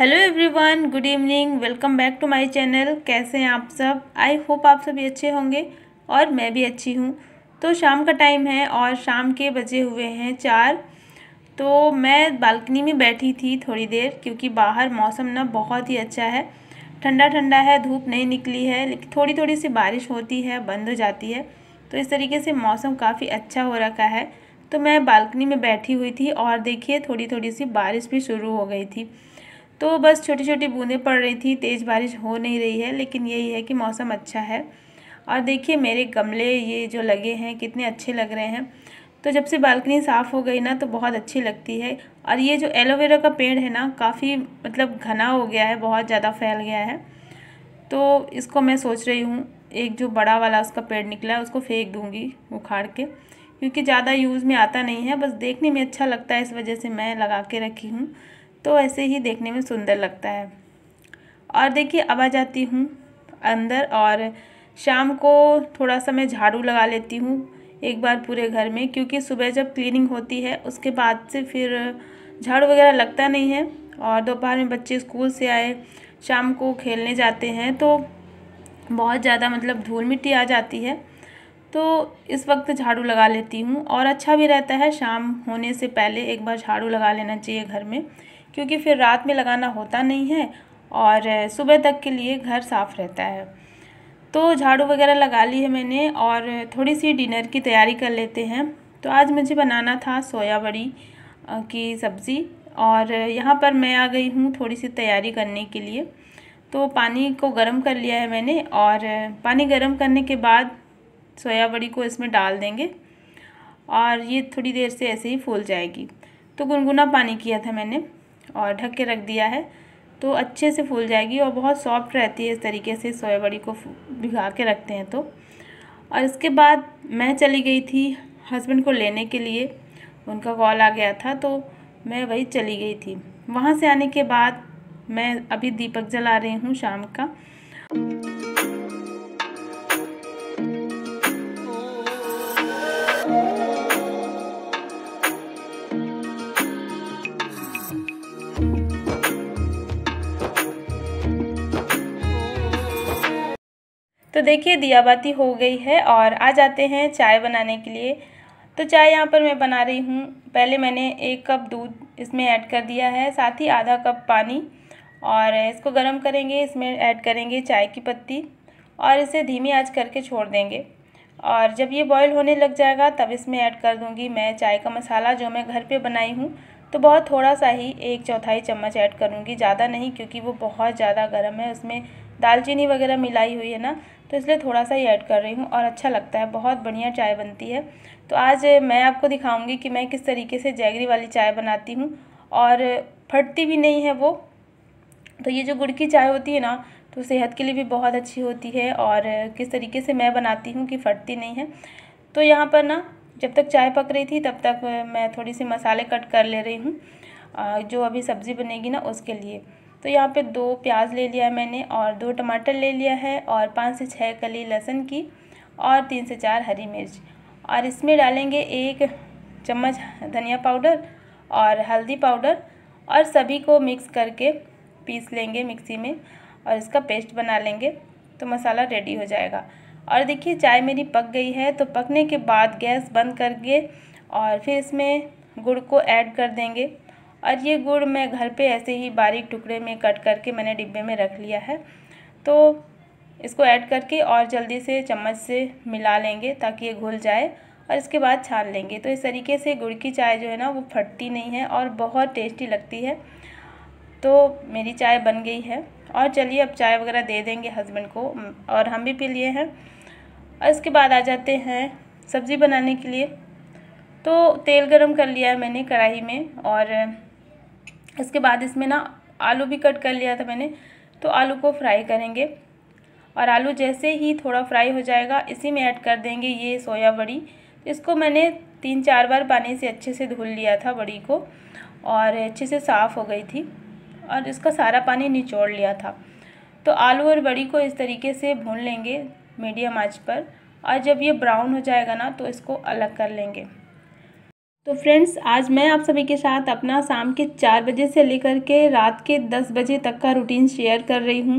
hello everyone good evening welcome back to my channel कैसे हैं आप सब आई होप आप सभी अच्छे होंगे और मैं भी अच्छी हूँ तो शाम का टाइम है और शाम के बजे हुए हैं चार तो मैं बालकनी में बैठी थी थोड़ी देर क्योंकि बाहर मौसम ना बहुत ही अच्छा है ठंडा ठंडा है धूप नहीं निकली है लेकिन थोड़ी थोड़ी सी बारिश होती है बंद हो जाती है तो इस तरीके से मौसम काफ़ी अच्छा हो रखा है तो मैं बालकनी में बैठी हुई थी और देखिए थोड़ी थोड़ी सी बारिश भी शुरू हो गई थी तो बस छोटी छोटी बूंदें पड़ रही थी तेज़ बारिश हो नहीं रही है लेकिन यही है कि मौसम अच्छा है और देखिए मेरे गमले ये जो लगे हैं कितने अच्छे लग रहे हैं तो जब से बालकनी साफ़ हो गई ना तो बहुत अच्छी लगती है और ये जो एलोवेरा का पेड़ है ना काफ़ी मतलब घना हो गया है बहुत ज़्यादा फैल गया है तो इसको मैं सोच रही हूँ एक जो बड़ा वाला उसका पेड़ निकला है उसको फेंक दूँगी उखाड़ के क्योंकि ज़्यादा यूज़ में आता नहीं है बस देखने में अच्छा लगता है इस वजह से मैं लगा के रखी हूँ तो ऐसे ही देखने में सुंदर लगता है और देखिए अब आ जाती हूँ अंदर और शाम को थोड़ा सा मैं झाड़ू लगा लेती हूँ एक बार पूरे घर में क्योंकि सुबह जब क्लीनिंग होती है उसके बाद से फिर झाड़ू वगैरह लगता नहीं है और दोपहर में बच्चे स्कूल से आए शाम को खेलने जाते हैं तो बहुत ज़्यादा मतलब धूल मिट्टी आ जाती है तो इस वक्त झाड़ू लगा लेती हूँ और अच्छा भी रहता है शाम होने से पहले एक बार झाड़ू लगा लेना चाहिए घर में क्योंकि फिर रात में लगाना होता नहीं है और सुबह तक के लिए घर साफ़ रहता है तो झाड़ू वगैरह लगा ली है मैंने और थोड़ी सी डिनर की तैयारी कर लेते हैं तो आज मुझे बनाना था सोया बड़ी की सब्ज़ी और यहाँ पर मैं आ गई हूँ थोड़ी सी तैयारी करने के लिए तो पानी को गर्म कर लिया है मैंने और पानी गर्म करने के बाद सोया बड़ी को इसमें डाल देंगे और ये थोड़ी देर से ऐसे ही फूल जाएगी तो गुनगुना पानी किया था मैंने और ढक के रख दिया है तो अच्छे से फूल जाएगी और बहुत सॉफ्ट रहती है इस तरीके से सोया बड़ी को भिगा के रखते हैं तो और इसके बाद मैं चली गई थी हस्बैंड को लेने के लिए उनका कॉल आ गया था तो मैं वही चली गई थी वहाँ से आने के बाद मैं अभी दीपक जला रही हूँ शाम का तो देखिए दियाबाती हो गई है और आ जाते हैं चाय बनाने के लिए तो चाय यहाँ पर मैं बना रही हूँ पहले मैंने एक कप दूध इसमें ऐड कर दिया है साथ ही आधा कप पानी और इसको गर्म करेंगे इसमें ऐड करेंगे चाय की पत्ती और इसे धीमी आंच करके छोड़ देंगे और जब ये बॉईल होने लग जाएगा तब इसमें ऐड कर दूँगी मैं चाय का मसाला जो मैं घर पर बनाई हूँ तो बहुत थोड़ा सा ही एक चौथाई चम्मच ऐड करूँगी ज़्यादा नहीं क्योंकि वो बहुत ज़्यादा गर्म है उसमें दालचीनी वगैरह मिलाई हुई है ना तो इसलिए थोड़ा सा ही ऐड कर रही हूँ और अच्छा लगता है बहुत बढ़िया चाय बनती है तो आज मैं आपको दिखाऊंगी कि मैं किस तरीके से जैगरी वाली चाय बनाती हूँ और फटती भी नहीं है वो तो ये जो गुड़ की चाय होती है ना तो सेहत के लिए भी बहुत अच्छी होती है और किस तरीके से मैं बनाती हूँ कि फटती नहीं है तो यहाँ पर ना जब तक चाय पक रही थी तब तक मैं थोड़ी सी मसाले कट कर ले रही हूँ जो अभी सब्ज़ी बनेगी ना उसके लिए तो यहाँ पे दो प्याज ले लिया है मैंने और दो टमाटर ले लिया है और पाँच से छः कली लहसुन की और तीन से चार हरी मिर्च और इसमें डालेंगे एक चम्मच धनिया पाउडर और हल्दी पाउडर और सभी को मिक्स करके पीस लेंगे मिक्सी में और इसका पेस्ट बना लेंगे तो मसाला रेडी हो जाएगा और देखिए चाय मेरी पक गई है तो पकने के बाद गैस बंद करके और फिर इसमें गुड़ को ऐड कर देंगे और ये गुड़ मैं घर पे ऐसे ही बारीक टुकड़े में कट करके मैंने डिब्बे में रख लिया है तो इसको ऐड करके और जल्दी से चम्मच से मिला लेंगे ताकि ये घुल जाए और इसके बाद छान लेंगे तो इस तरीके से गुड़ की चाय जो है ना वो फटती नहीं है और बहुत टेस्टी लगती है तो मेरी चाय बन गई है और चलिए अब चाय वगैरह दे देंगे हस्बैंड को और हम भी पी लिए हैं और इसके बाद आ जाते हैं सब्ज़ी बनाने के लिए तो तेल गरम कर लिया है मैंने कढ़ाई में और इसके बाद इसमें ना आलू भी कट कर लिया था मैंने तो आलू को फ्राई करेंगे और आलू जैसे ही थोड़ा फ्राई हो जाएगा इसी में ऐड कर देंगे ये सोया बड़ी इसको मैंने तीन चार बार पानी से अच्छे से धुल लिया था बड़ी को और अच्छे से साफ़ हो गई थी और इसका सारा पानी निचोड़ लिया था तो आलू और बड़ी को इस तरीके से भून लेंगे मीडियम आँच पर और जब ये ब्राउन हो जाएगा ना तो इसको अलग कर लेंगे तो फ्रेंड्स आज मैं आप सभी के साथ अपना शाम के चार बजे से लेकर के रात के दस बजे तक का रूटीन शेयर कर रही हूँ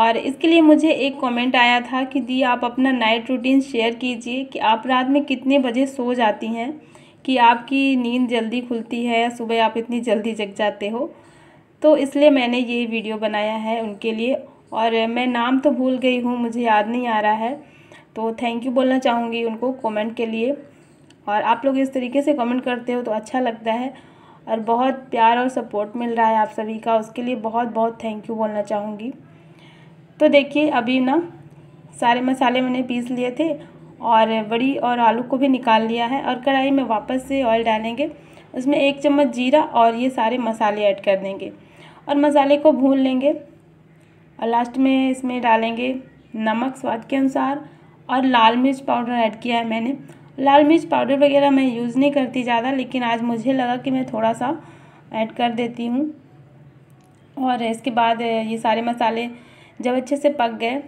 और इसके लिए मुझे एक कमेंट आया था कि दी आप अपना नाइट रूटीन शेयर कीजिए कि आप रात में कितने बजे सो जाती हैं कि आपकी नींद जल्दी खुलती है या सुबह आप इतनी जल्दी जग जाते हो तो इसलिए मैंने ये वीडियो बनाया है उनके लिए और मैं नाम तो भूल गई हूँ मुझे याद नहीं आ रहा है तो थैंक यू बोलना चाहूँगी उनको कॉमेंट के लिए और आप लोग इस तरीके से कमेंट करते हो तो अच्छा लगता है और बहुत प्यार और सपोर्ट मिल रहा है आप सभी का उसके लिए बहुत बहुत थैंक यू बोलना चाहूँगी तो देखिए अभी ना सारे मसाले मैंने पीस लिए थे और बड़ी और आलू को भी निकाल लिया है और कढ़ाई में वापस से ऑयल डालेंगे उसमें एक चम्मच जीरा और ये सारे मसाले ऐड कर देंगे और मसाले को भून लेंगे और लास्ट में इसमें डालेंगे नमक स्वाद के अनुसार और लाल मिर्च पाउडर ऐड किया है मैंने लाल मिर्च पाउडर वगैरह मैं यूज़ नहीं करती ज़्यादा लेकिन आज मुझे लगा कि मैं थोड़ा सा ऐड कर देती हूँ और इसके बाद ये सारे मसाले जब अच्छे से पक गए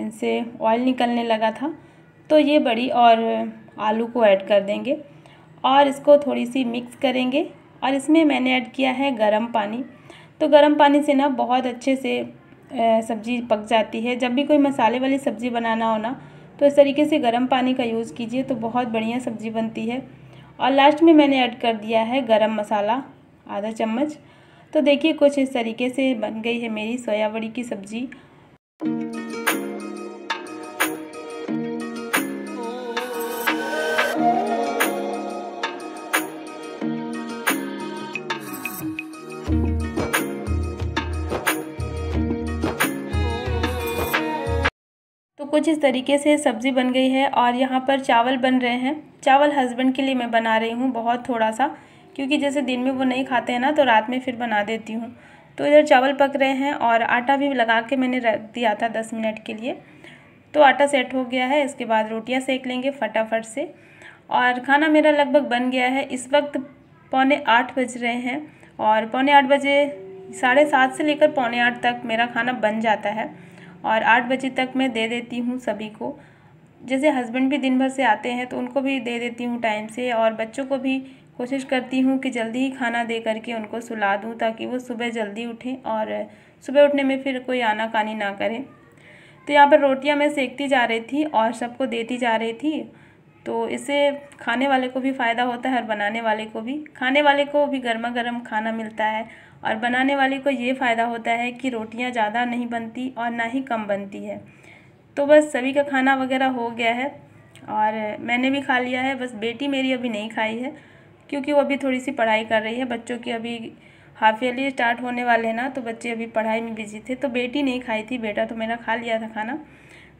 इनसे ऑयल निकलने लगा था तो ये बड़ी और आलू को ऐड कर देंगे और इसको थोड़ी सी मिक्स करेंगे और इसमें मैंने ऐड किया है गरम पानी तो गरम पानी से ना बहुत अच्छे से सब्ज़ी पक जाती है जब भी कोई मसाले वाली सब्ज़ी बनाना हो ना तो इस तरीके से गर्म पानी का यूज़ कीजिए तो बहुत बढ़िया सब्ज़ी बनती है और लास्ट में मैंने ऐड कर दिया है गरम मसाला आधा चम्मच तो देखिए कुछ इस तरीके से बन गई है मेरी सोयाबड़ी की सब्ज़ी कुछ इस तरीके से सब्ज़ी बन गई है और यहाँ पर चावल बन रहे हैं चावल हस्बैंड के लिए मैं बना रही हूँ बहुत थोड़ा सा क्योंकि जैसे दिन में वो नहीं खाते हैं ना तो रात में फिर बना देती हूँ तो इधर चावल पक रहे हैं और आटा भी लगा के मैंने रख दिया था दस मिनट के लिए तो आटा सेट हो गया है इसके बाद रोटियाँ सेक लेंगे फटाफट से और खाना मेरा लगभग बन गया है इस वक्त पौने आठ बज रहे हैं और पौने आठ बजे साढ़े सात से लेकर पौने आठ तक मेरा खाना बन जाता है और आठ बजे तक मैं दे देती हूँ सभी को जैसे हस्बैंड भी दिन भर से आते हैं तो उनको भी दे देती हूँ टाइम से और बच्चों को भी कोशिश करती हूँ कि जल्दी ही खाना दे करके उनको सुला दूँ ताकि वो सुबह जल्दी उठें और सुबह उठने में फिर कोई आनाकानी ना करें तो यहाँ पर रोटियाँ मैं सेकती जा रही थी और सबको देती जा रही थी तो इससे खाने वाले को भी फ़ायदा होता है और बनाने वाले को भी खाने वाले को भी गर्मा गर्म खाना मिलता है और बनाने वाले को ये फ़ायदा होता है कि रोटियां ज़्यादा नहीं बनती और ना ही कम बनती है तो बस सभी का खाना वगैरह हो गया है और मैंने भी खा लिया है बस बेटी मेरी अभी नहीं खाई है क्योंकि वो अभी थोड़ी सी पढ़ाई कर रही है बच्चों की अभी हाफ ईयरली स्टार्ट होने वाले हैं ना तो बच्चे अभी पढ़ाई में बिजी थे तो बेटी नहीं खाई थी बेटा तो मेरा खा लिया था खाना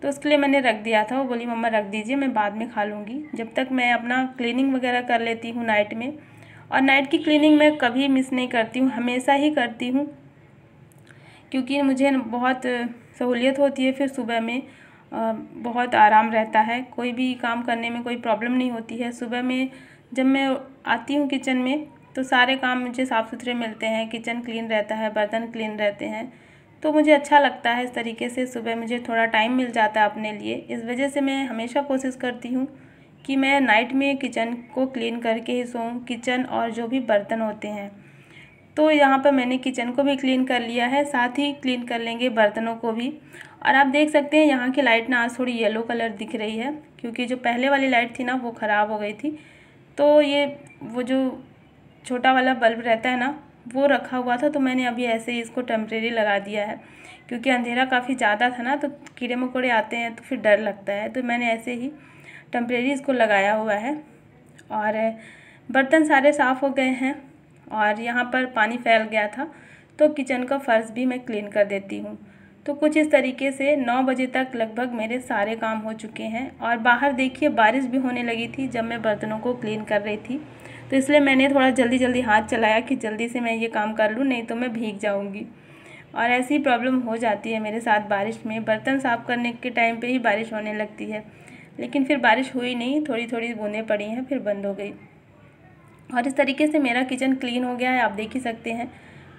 तो उसके लिए मैंने रख दिया था वो बोली मम्मा रख दीजिए मैं बाद में खा लूँगी जब तक मैं अपना क्लीनिंग वगैरह कर लेती हूँ नाइट में और नाइट की क्लीनिंग मैं कभी मिस नहीं करती हूँ हमेशा ही करती हूँ क्योंकि मुझे बहुत सहूलियत होती है फिर सुबह में बहुत आराम रहता है कोई भी काम करने में कोई प्रॉब्लम नहीं होती है सुबह में जब मैं आती हूँ किचन में तो सारे काम मुझे साफ़ सुथरे मिलते हैं किचन क्लीन रहता है बर्तन क्लीन रहते हैं तो मुझे अच्छा लगता है इस तरीके से सुबह मुझे थोड़ा टाइम मिल जाता है अपने लिए इस वजह से मैं हमेशा कोशिश करती हूँ कि मैं नाइट में किचन को क्लीन करके ही सोऊँ किचन और जो भी बर्तन होते हैं तो यहाँ पर मैंने किचन को भी क्लीन कर लिया है साथ ही क्लीन कर लेंगे बर्तनों को भी और आप देख सकते हैं यहाँ की लाइट ना आज थोड़ी येलो कलर दिख रही है क्योंकि जो पहले वाली लाइट थी ना वो ख़राब हो गई थी तो ये वो जो छोटा वाला बल्ब रहता है ना वो रखा हुआ था तो मैंने अभी ऐसे ही इसको टेम्परेरी लगा दिया है क्योंकि अंधेरा काफ़ी ज़्यादा था ना तो कीड़े मकोड़े आते हैं तो फिर डर लगता है तो मैंने ऐसे ही टम्प्रेरी इसको लगाया हुआ है और बर्तन सारे साफ़ हो गए हैं और यहाँ पर पानी फैल गया था तो किचन का फ़र्श भी मैं क्लीन कर देती हूँ तो कुछ इस तरीके से नौ बजे तक लगभग मेरे सारे काम हो चुके हैं और बाहर देखिए बारिश भी होने लगी थी जब मैं बर्तनों को क्लीन कर रही थी तो इसलिए मैंने थोड़ा जल्दी जल्दी हाथ चलाया कि जल्दी से मैं ये काम कर लूँ नहीं तो मैं भीग जाऊँगी और ऐसी प्रॉब्लम हो जाती है मेरे साथ बारिश में बर्तन साफ़ करने के टाइम पर ही बारिश होने लगती है लेकिन फिर बारिश हुई नहीं थोड़ी थोड़ी बूंदें पड़ी हैं फिर बंद हो गई और इस तरीके से मेरा किचन क्लीन हो गया है आप देख ही सकते हैं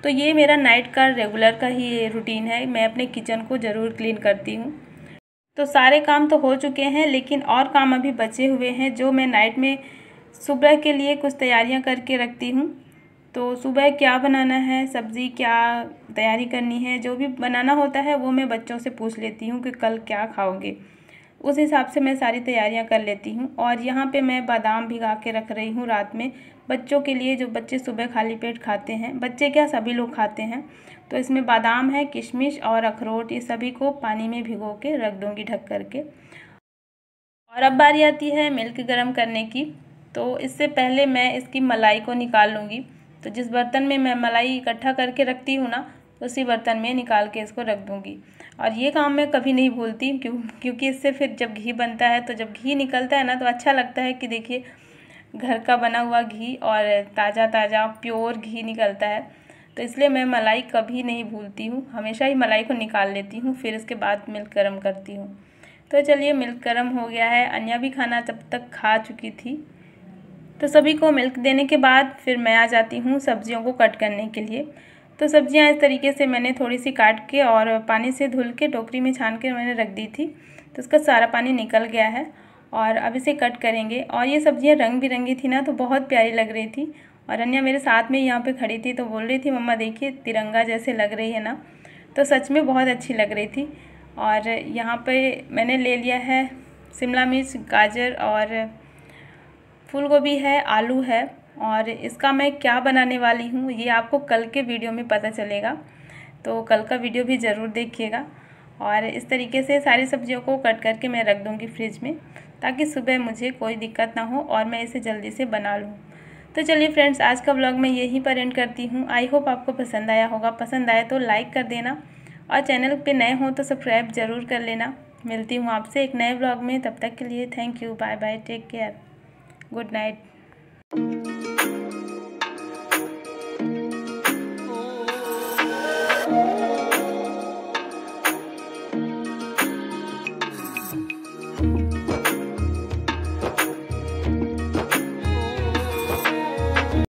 तो ये मेरा नाइट का रेगुलर का ही रूटीन है मैं अपने किचन को ज़रूर क्लीन करती हूँ तो सारे काम तो हो चुके हैं लेकिन और काम अभी बचे हुए हैं जो मैं नाइट में सुबह के लिए कुछ तैयारियां करके रखती हूँ तो सुबह क्या बनाना है सब्ज़ी क्या तैयारी करनी है जो भी बनाना होता है वो मैं बच्चों से पूछ लेती हूँ कि कल क्या खाओगे उस हिसाब से मैं सारी तैयारियां कर लेती हूँ और यहाँ पे मैं बादाम भिगा के रख रही हूँ रात में बच्चों के लिए जो बच्चे सुबह खाली पेट खाते हैं बच्चे क्या सभी लोग खाते हैं तो इसमें बादाम है किशमिश और अखरोट ये सभी को पानी में भिगो के रख दूँगी ढक करके और अब बारी आती है मिल्क गर्म करने की तो इससे पहले मैं इसकी मलाई को निकाल लूँगी तो जिस बर्तन में मैं मलाई इकट्ठा करके रखती हूँ ना उसी बर्तन में निकाल के इसको रख दूँगी और ये काम मैं कभी नहीं भूलती क्यों क्योंकि इससे फिर जब घी बनता है तो जब घी निकलता है ना तो अच्छा लगता है कि देखिए घर का बना हुआ घी और ताज़ा ताज़ा प्योर घी निकलता है तो इसलिए मैं मलाई कभी नहीं भूलती हूँ हमेशा ही मलाई को निकाल लेती हूँ फिर इसके बाद मिल्क गर्म करती हूँ तो चलिए मिल्क गर्म हो गया है अन्य भी खाना तब तक खा चुकी थी तो सभी को मिल्क देने के बाद फिर मैं आ जाती हूँ सब्जियों को कट करने के लिए तो सब्जियां इस तरीके से मैंने थोड़ी सी काट के और पानी से धुल के टोकरी में छान के मैंने रख दी थी तो उसका सारा पानी निकल गया है और अब इसे कट करेंगे और ये सब्जियां रंग बिरंगी थी ना तो बहुत प्यारी लग रही थी और अन्या मेरे साथ में यहाँ पे खड़ी थी तो बोल रही थी मम्मा देखिए तिरंगा जैसे लग रही है ना तो सच में बहुत अच्छी लग रही थी और यहाँ पे मैंने ले लिया है शिमला मिर्च गाजर और फूल गोभी है आलू है और इसका मैं क्या बनाने वाली हूँ ये आपको कल के वीडियो में पता चलेगा तो कल का वीडियो भी ज़रूर देखिएगा और इस तरीके से सारी सब्जियों को कट करके मैं रख दूँगी फ्रिज में ताकि सुबह मुझे कोई दिक्कत ना हो और मैं इसे जल्दी से बना लूँ तो चलिए फ्रेंड्स आज का व्लॉग मैं यहीं पर एंड करती हूँ आई होप आपको पसंद आया होगा पसंद आया तो लाइक कर देना और चैनल पे नए हों तो सब्सक्राइब ज़रूर कर लेना मिलती हूँ आपसे एक नए व्लॉग में तब तक के लिए thank you bye bye take care good night